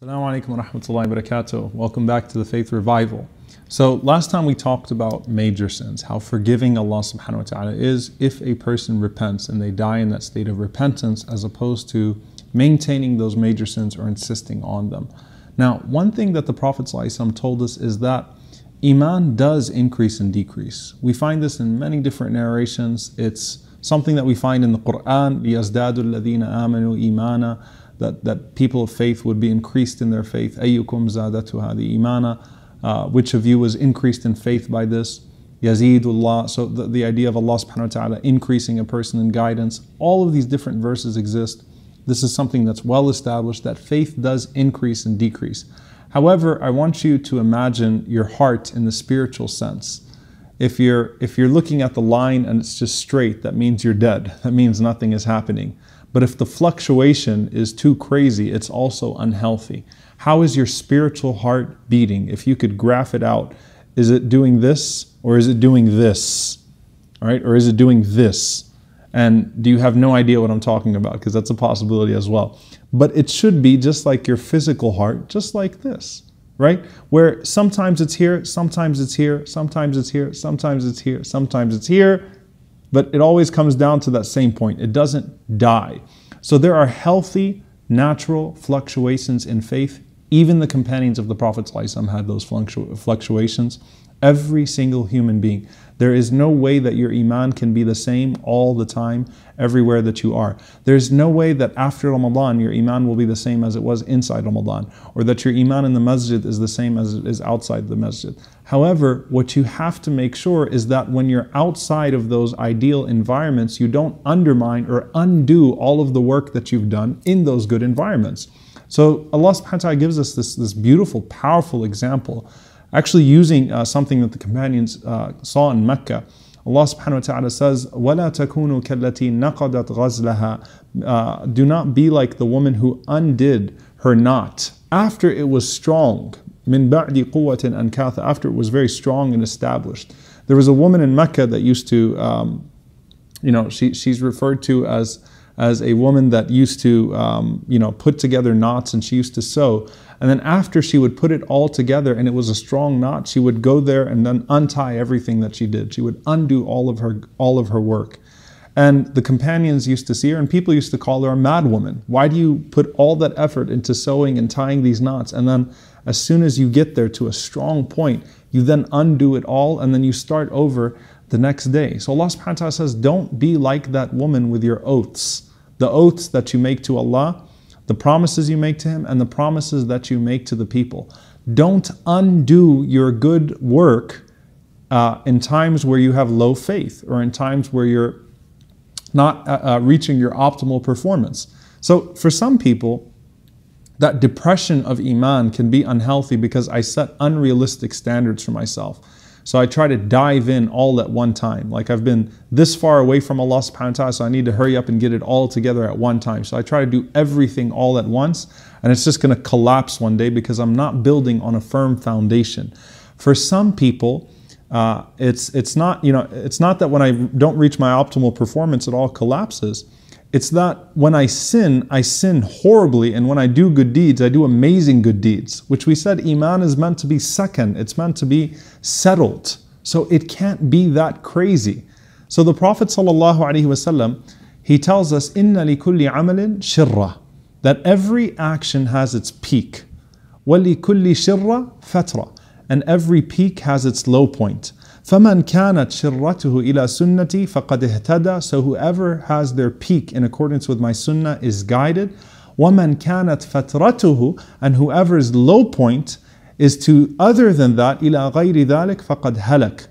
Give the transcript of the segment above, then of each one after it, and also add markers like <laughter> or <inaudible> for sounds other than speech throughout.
Assalamu alaikum wa rahmatullahi wa barakatuh. Welcome back to the Faith Revival. So, last time we talked about major sins, how forgiving Allah subhanahu wa ta'ala is if a person repents and they die in that state of repentance as opposed to maintaining those major sins or insisting on them. Now, one thing that the Prophet told us is that Iman does increase and decrease. We find this in many different narrations. It's something that we find in the Quran, لِيَزْدَادُ الَّذِينَ آمَنُوا إِيمَانًا that, that people of faith would be increased in their faith. أَيُّكُمْ zada هَذِهِ إِيمَانًا uh, Which of you was increased in faith by this? Yazidullah. So the, the idea of Allah subhanahu wa ta'ala increasing a person in guidance. All of these different verses exist. This is something that's well established that faith does increase and decrease. However, I want you to imagine your heart in the spiritual sense. If you're if you're looking at the line and it's just straight, that means you're dead. <laughs> That means nothing is happening. But if the fluctuation is too crazy, it's also unhealthy. How is your spiritual heart beating? If you could graph it out, is it doing this or is it doing this? All right, or is it doing this? And do you have no idea what I'm talking about? Because that's a possibility as well. But it should be just like your physical heart, just like this, right? Where sometimes it's here, sometimes it's here, sometimes it's here, sometimes it's here, sometimes it's here, sometimes it's here but it always comes down to that same point it doesn't die. So there are healthy, natural fluctuations in faith. Even the companions of the Prophet ﷺ had those fluctuations. Every single human being. There is no way that your iman can be the same all the time, everywhere that you are. There's no way that after Ramadan your iman will be the same as it was inside Ramadan, or that your iman in the masjid is the same as it is outside the masjid. However, what you have to make sure is that when you're outside of those ideal environments, you don't undermine or undo all of the work that you've done in those good environments. So Allah subhanahu wa ta'ala gives us this, this beautiful, powerful example actually using uh, something that the companions uh, saw in Mecca. Allah subhanahu wa ta'ala says, وَلَا تَكُونُوا كَالَّتِي غَزْلَهَا uh, Do not be like the woman who undid her knot after it was strong. مِن بَعْدِ قُوَّةٍ أَنْكَاثَ After it was very strong and established. There was a woman in Mecca that used to, um, you know, she, she's referred to as as a woman that used to, um, you know, put together knots and she used to sew. And then after she would put it all together and it was a strong knot, she would go there and then untie everything that she did. She would undo all of her all of her work. And the companions used to see her, and people used to call her a madwoman. Why do you put all that effort into sewing and tying these knots, and then as soon as you get there to a strong point, you then undo it all and then you start over the next day. So Allah subhanahu wa ta'ala says, Don't be like that woman with your oaths. The oaths that you make to Allah, the promises you make to Him, and the promises that you make to the people. Don't undo your good work uh, in times where you have low faith or in times where you're not uh, uh, reaching your optimal performance. So for some people, that depression of Iman can be unhealthy because I set unrealistic standards for myself. So I try to dive in all at one time. Like I've been this far away from Allah subhanahu wa ta'ala, so I need to hurry up and get it all together at one time. So I try to do everything all at once, and it's just gonna collapse one day because I'm not building on a firm foundation. For some people, uh, it's it's not you know it's not that when I don't reach my optimal performance it all collapses. It's that when I sin, I sin horribly, and when I do good deeds, I do amazing good deeds, which we said Iman is meant to be second, it's meant to be settled. So it can't be that crazy. So the Prophet ﷺ, he tells us, Inna li kulli amalin shirra, that every action has its peak. Wali kulli shirra fatra, and every peak has its low point. فَمَنْ كَانَتْ شِرَّتُهُ إِلَى سُنَّتِي فَقَدْ اهْتَدَى So whoever has their peak in accordance with my sunnah is guided. وَمَنْ كَانَتْ فَتْرَتُهُ And whoever's low point is to other than that, إِلَى غَيْرِ ذَلِكَ فَقَدْ هَلَكَ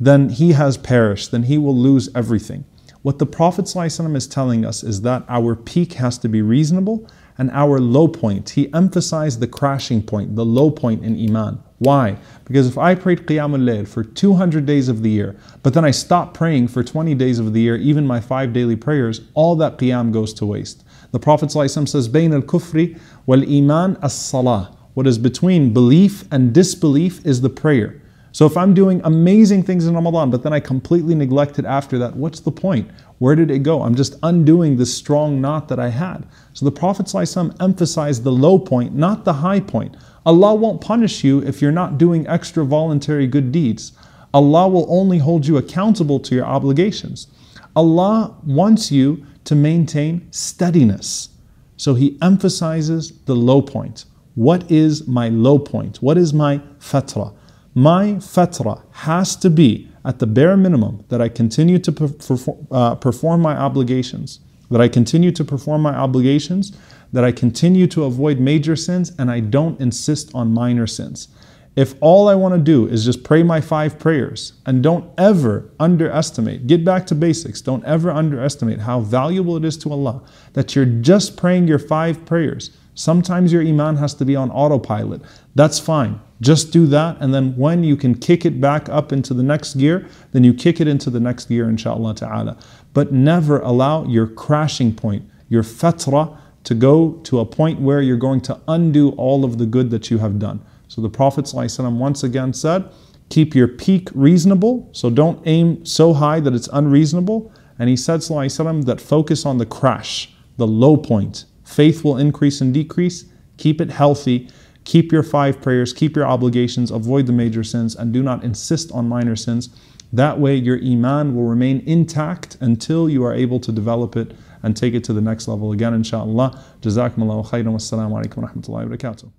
Then he has perished, then he will lose everything. What the Prophet ﷺ is telling us is that our peak has to be reasonable and our low point. He emphasized the crashing point, the low point in Iman. Why? Because if I prayed Qiyam al-Layl for 200 days of the year, but then I stop praying for 20 days of the year, even my five daily prayers, all that Qiyam goes to waste. The Prophet ﷺ says, بين الكفر والإيمان الصلاة. What is between belief and disbelief is the prayer. So if I'm doing amazing things in Ramadan, but then I completely neglect it after that, what's the point? Where did it go? I'm just undoing this strong knot that I had. So the Prophet ﷺ emphasized the low point, not the high point. Allah won't punish you if you're not doing extra voluntary good deeds. Allah will only hold you accountable to your obligations. Allah wants you to maintain steadiness. So He emphasizes the low point. What is my low point? What is my fatrah? my fatra has to be at the bare minimum that I continue to uh, perform my obligations, that I continue to perform my obligations, that I continue to avoid major sins, and I don't insist on minor sins. If all I want to do is just pray my five prayers and don't ever underestimate, get back to basics, don't ever underestimate how valuable it is to Allah that you're just praying your five prayers. Sometimes your iman has to be on autopilot. That's fine. Just do that, and then when you can kick it back up into the next gear, then you kick it into the next gear, inshallah ta'ala. But never allow your crashing point, your fatra, to go to a point where you're going to undo all of the good that you have done. So the Prophet once again said, keep your peak reasonable, so don't aim so high that it's unreasonable. And he said that focus on the crash, the low point, Faith will increase and decrease, keep it healthy, Keep your five prayers, keep your obligations, avoid the major sins, and do not insist on minor sins. That way, your iman will remain intact until you are able to develop it and take it to the next level again, inshallah. Jazakumullahu khairan. Wassalamu alaikum wa rahmatullahi wa barakatuh.